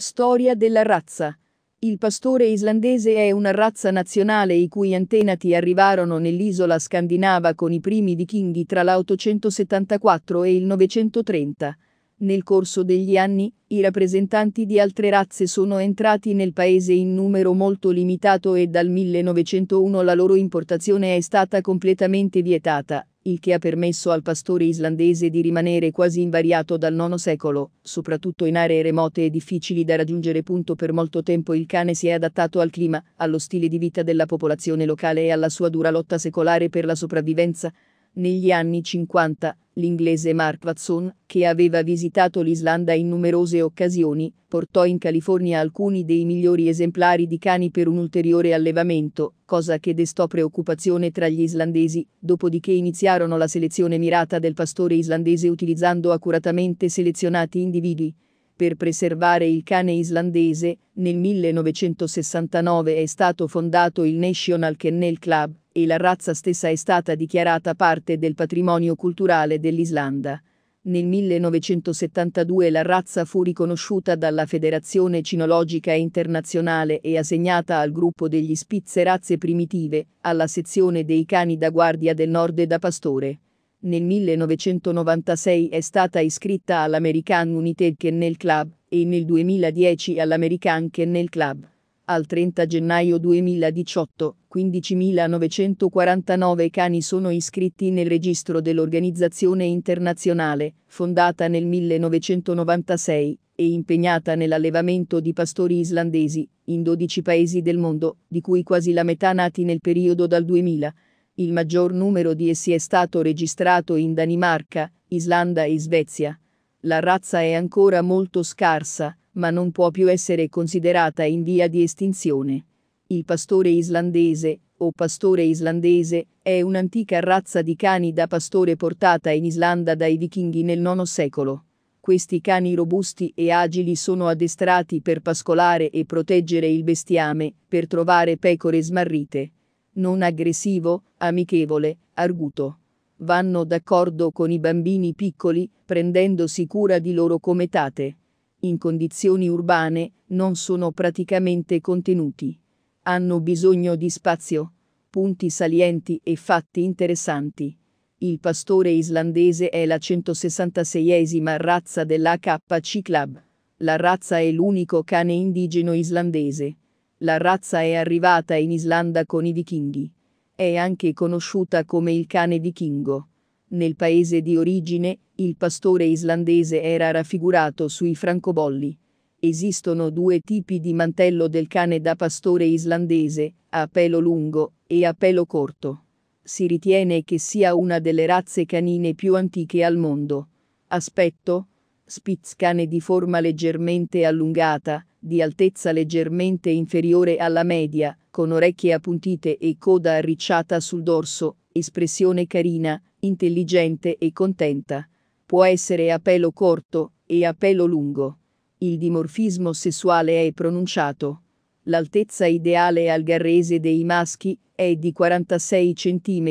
Storia della razza. Il pastore islandese è una razza nazionale i cui antenati arrivarono nell'isola scandinava con i primi vichinghi tra l'874 e il 930. Nel corso degli anni, i rappresentanti di altre razze sono entrati nel paese in numero molto limitato e dal 1901 la loro importazione è stata completamente vietata, il che ha permesso al pastore islandese di rimanere quasi invariato dal IX secolo, soprattutto in aree remote e difficili da raggiungere. Per molto tempo il cane si è adattato al clima, allo stile di vita della popolazione locale e alla sua dura lotta secolare per la sopravvivenza, negli anni 50, l'inglese Mark Watson, che aveva visitato l'Islanda in numerose occasioni, portò in California alcuni dei migliori esemplari di cani per un ulteriore allevamento, cosa che destò preoccupazione tra gli islandesi, dopodiché iniziarono la selezione mirata del pastore islandese utilizzando accuratamente selezionati individui. Per preservare il cane islandese, nel 1969 è stato fondato il National Kennel Club, e la razza stessa è stata dichiarata parte del patrimonio culturale dell'Islanda. Nel 1972 la razza fu riconosciuta dalla Federazione Cinologica Internazionale e assegnata al gruppo degli Spitze razze primitive, alla sezione dei cani da guardia del nord e da pastore. Nel 1996 è stata iscritta all'American United Kennel Club e nel 2010 all'American Kennel Club. Al 30 gennaio 2018 15.949 cani sono iscritti nel registro dell'Organizzazione Internazionale, fondata nel 1996, e impegnata nell'allevamento di pastori islandesi, in 12 paesi del mondo, di cui quasi la metà nati nel periodo dal 2000. Il maggior numero di essi è stato registrato in Danimarca, Islanda e Svezia. La razza è ancora molto scarsa, ma non può più essere considerata in via di estinzione. Il pastore islandese, o pastore islandese, è un'antica razza di cani da pastore portata in Islanda dai vichinghi nel IX secolo. Questi cani robusti e agili sono addestrati per pascolare e proteggere il bestiame, per trovare pecore smarrite. Non aggressivo, amichevole, arguto. Vanno d'accordo con i bambini piccoli, prendendosi cura di loro come tate. In condizioni urbane, non sono praticamente contenuti hanno bisogno di spazio, punti salienti e fatti interessanti. Il pastore islandese è la 166esima razza dell'AKC Club. La razza è l'unico cane indigeno islandese. La razza è arrivata in Islanda con i vichinghi. È anche conosciuta come il cane vichingo. Nel paese di origine, il pastore islandese era raffigurato sui francobolli. Esistono due tipi di mantello del cane da pastore islandese, a pelo lungo e a pelo corto. Si ritiene che sia una delle razze canine più antiche al mondo. Aspetto? Spitzcane di forma leggermente allungata, di altezza leggermente inferiore alla media, con orecchie appuntite e coda arricciata sul dorso, espressione carina, intelligente e contenta. Può essere a pelo corto e a pelo lungo. Il dimorfismo sessuale è pronunciato. L'altezza ideale algarrese dei maschi è di 46 cm,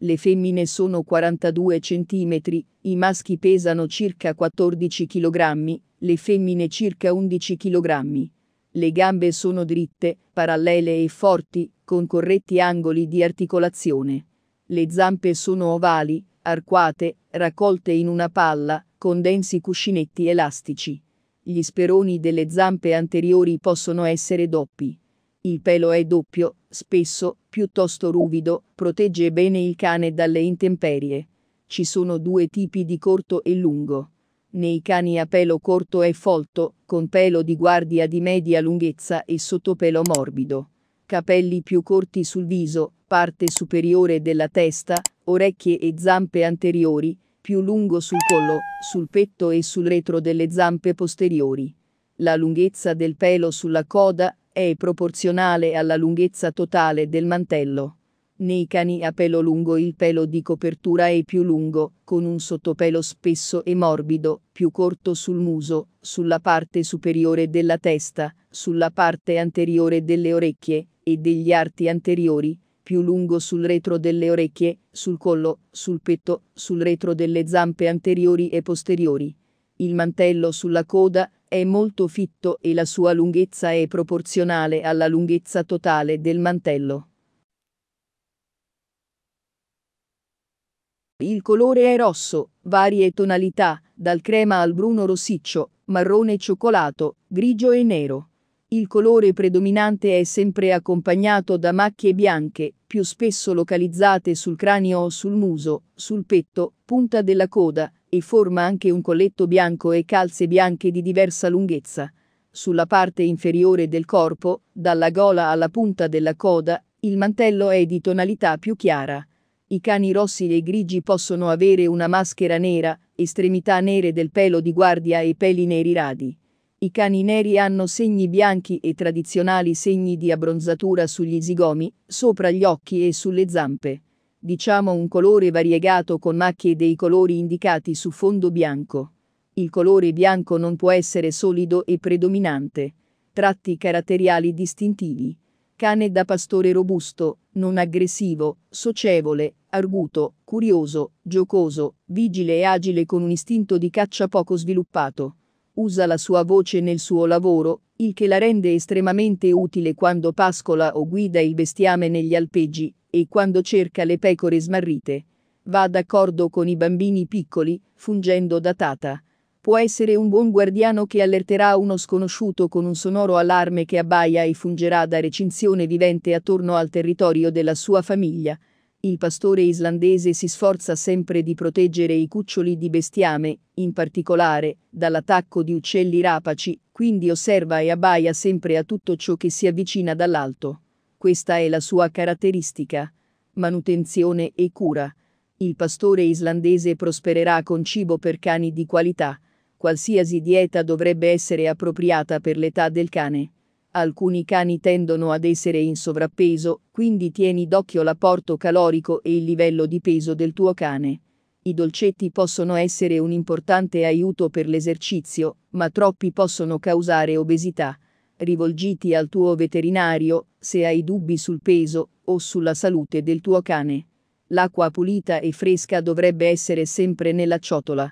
le femmine sono 42 cm, i maschi pesano circa 14 kg, le femmine circa 11 kg. Le gambe sono dritte, parallele e forti, con corretti angoli di articolazione. Le zampe sono ovali, arcuate, raccolte in una palla, con densi cuscinetti elastici. Gli speroni delle zampe anteriori possono essere doppi. Il pelo è doppio, spesso, piuttosto ruvido, protegge bene il cane dalle intemperie. Ci sono due tipi di corto e lungo. Nei cani a pelo corto è folto, con pelo di guardia di media lunghezza e sottopelo morbido. Capelli più corti sul viso, parte superiore della testa, orecchie e zampe anteriori, più lungo sul collo, sul petto e sul retro delle zampe posteriori. La lunghezza del pelo sulla coda è proporzionale alla lunghezza totale del mantello. Nei cani a pelo lungo il pelo di copertura è più lungo, con un sottopelo spesso e morbido, più corto sul muso, sulla parte superiore della testa, sulla parte anteriore delle orecchie e degli arti anteriori, più lungo sul retro delle orecchie, sul collo, sul petto, sul retro delle zampe anteriori e posteriori. Il mantello sulla coda è molto fitto e la sua lunghezza è proporzionale alla lunghezza totale del mantello. Il colore è rosso, varie tonalità, dal crema al bruno rossiccio, marrone cioccolato, grigio e nero. Il colore predominante è sempre accompagnato da macchie bianche, più spesso localizzate sul cranio o sul muso, sul petto, punta della coda, e forma anche un colletto bianco e calze bianche di diversa lunghezza. Sulla parte inferiore del corpo, dalla gola alla punta della coda, il mantello è di tonalità più chiara. I cani rossi e grigi possono avere una maschera nera, estremità nere del pelo di guardia e peli neri radi. I cani neri hanno segni bianchi e tradizionali segni di abbronzatura sugli zigomi, sopra gli occhi e sulle zampe. Diciamo un colore variegato con macchie dei colori indicati su fondo bianco. Il colore bianco non può essere solido e predominante. Tratti caratteriali distintivi. Cane da pastore robusto, non aggressivo, socievole, arguto, curioso, giocoso, vigile e agile con un istinto di caccia poco sviluppato usa la sua voce nel suo lavoro, il che la rende estremamente utile quando pascola o guida il bestiame negli alpeggi, e quando cerca le pecore smarrite. Va d'accordo con i bambini piccoli, fungendo da tata. Può essere un buon guardiano che allerterà uno sconosciuto con un sonoro allarme che abbaia e fungerà da recinzione vivente attorno al territorio della sua famiglia. Il pastore islandese si sforza sempre di proteggere i cuccioli di bestiame, in particolare, dall'attacco di uccelli rapaci, quindi osserva e abbaia sempre a tutto ciò che si avvicina dall'alto. Questa è la sua caratteristica. Manutenzione e cura. Il pastore islandese prospererà con cibo per cani di qualità. Qualsiasi dieta dovrebbe essere appropriata per l'età del cane. Alcuni cani tendono ad essere in sovrappeso, quindi tieni d'occhio l'apporto calorico e il livello di peso del tuo cane. I dolcetti possono essere un importante aiuto per l'esercizio, ma troppi possono causare obesità. Rivolgiti al tuo veterinario se hai dubbi sul peso o sulla salute del tuo cane. L'acqua pulita e fresca dovrebbe essere sempre nella ciotola.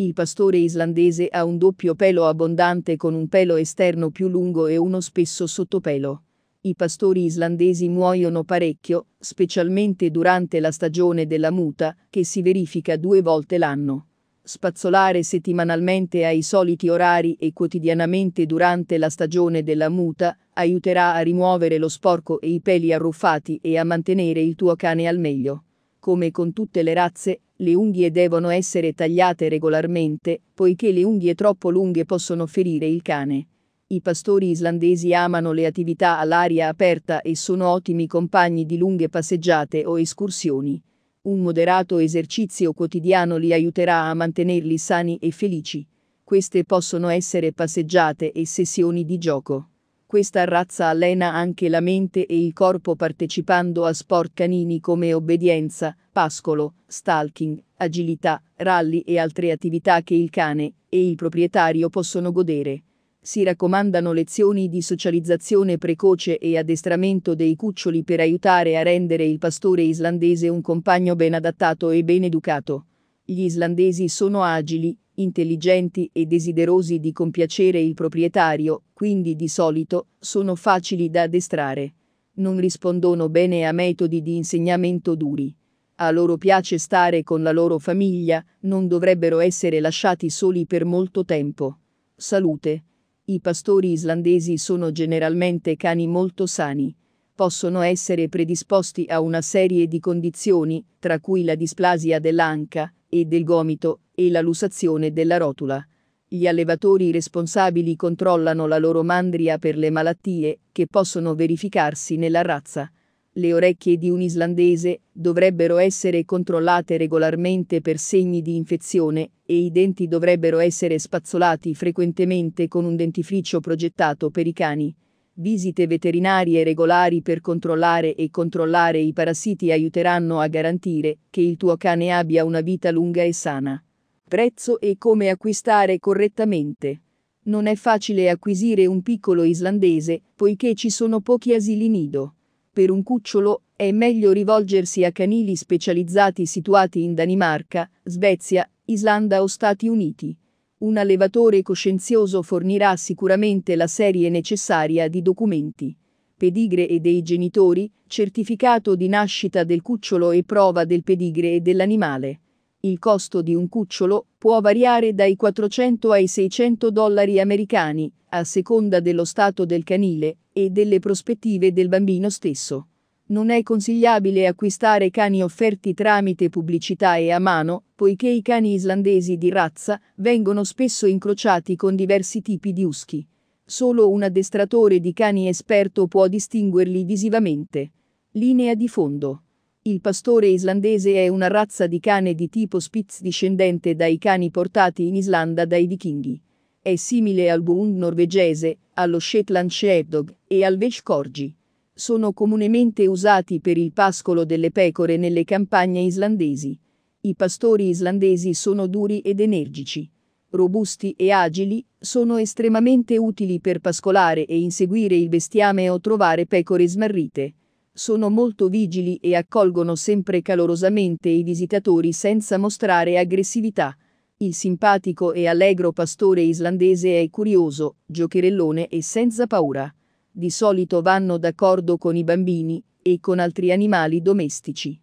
Il pastore islandese ha un doppio pelo abbondante con un pelo esterno più lungo e uno spesso sottopelo. I pastori islandesi muoiono parecchio, specialmente durante la stagione della muta, che si verifica due volte l'anno. Spazzolare settimanalmente ai soliti orari e quotidianamente durante la stagione della muta aiuterà a rimuovere lo sporco e i peli arruffati e a mantenere il tuo cane al meglio. Come con tutte le razze, le unghie devono essere tagliate regolarmente, poiché le unghie troppo lunghe possono ferire il cane. I pastori islandesi amano le attività all'aria aperta e sono ottimi compagni di lunghe passeggiate o escursioni. Un moderato esercizio quotidiano li aiuterà a mantenerli sani e felici. Queste possono essere passeggiate e sessioni di gioco. Questa razza allena anche la mente e il corpo partecipando a sport canini come obbedienza, pascolo, stalking, agilità, rally e altre attività che il cane e il proprietario possono godere. Si raccomandano lezioni di socializzazione precoce e addestramento dei cuccioli per aiutare a rendere il pastore islandese un compagno ben adattato e ben educato. Gli islandesi sono agili, intelligenti e desiderosi di compiacere il proprietario, quindi di solito sono facili da addestrare. Non rispondono bene a metodi di insegnamento duri. A loro piace stare con la loro famiglia, non dovrebbero essere lasciati soli per molto tempo. Salute. I pastori islandesi sono generalmente cani molto sani possono essere predisposti a una serie di condizioni, tra cui la displasia dell'anca, e del gomito e la lussazione della rotula. Gli allevatori responsabili controllano la loro mandria per le malattie che possono verificarsi nella razza. Le orecchie di un islandese dovrebbero essere controllate regolarmente per segni di infezione e i denti dovrebbero essere spazzolati frequentemente con un dentifricio progettato per i cani. Visite veterinarie regolari per controllare e controllare i parassiti aiuteranno a garantire che il tuo cane abbia una vita lunga e sana. Prezzo e come acquistare correttamente. Non è facile acquisire un piccolo islandese, poiché ci sono pochi asili nido. Per un cucciolo è meglio rivolgersi a canili specializzati situati in Danimarca, Svezia, Islanda o Stati Uniti un allevatore coscienzioso fornirà sicuramente la serie necessaria di documenti. Pedigre e dei genitori, certificato di nascita del cucciolo e prova del pedigre e dell'animale. Il costo di un cucciolo può variare dai 400 ai 600 dollari americani, a seconda dello stato del canile e delle prospettive del bambino stesso. Non è consigliabile acquistare cani offerti tramite pubblicità e a mano, poiché i cani islandesi di razza vengono spesso incrociati con diversi tipi di uschi. Solo un addestratore di cani esperto può distinguerli visivamente. Linea di fondo. Il pastore islandese è una razza di cane di tipo Spitz discendente dai cani portati in Islanda dai vichinghi. È simile al Bound norvegese, allo Shetland Sheepdog e al Welsh Corgi sono comunemente usati per il pascolo delle pecore nelle campagne islandesi. I pastori islandesi sono duri ed energici. Robusti e agili, sono estremamente utili per pascolare e inseguire il bestiame o trovare pecore smarrite. Sono molto vigili e accolgono sempre calorosamente i visitatori senza mostrare aggressività. Il simpatico e allegro pastore islandese è curioso, giocherellone e senza paura di solito vanno d'accordo con i bambini e con altri animali domestici.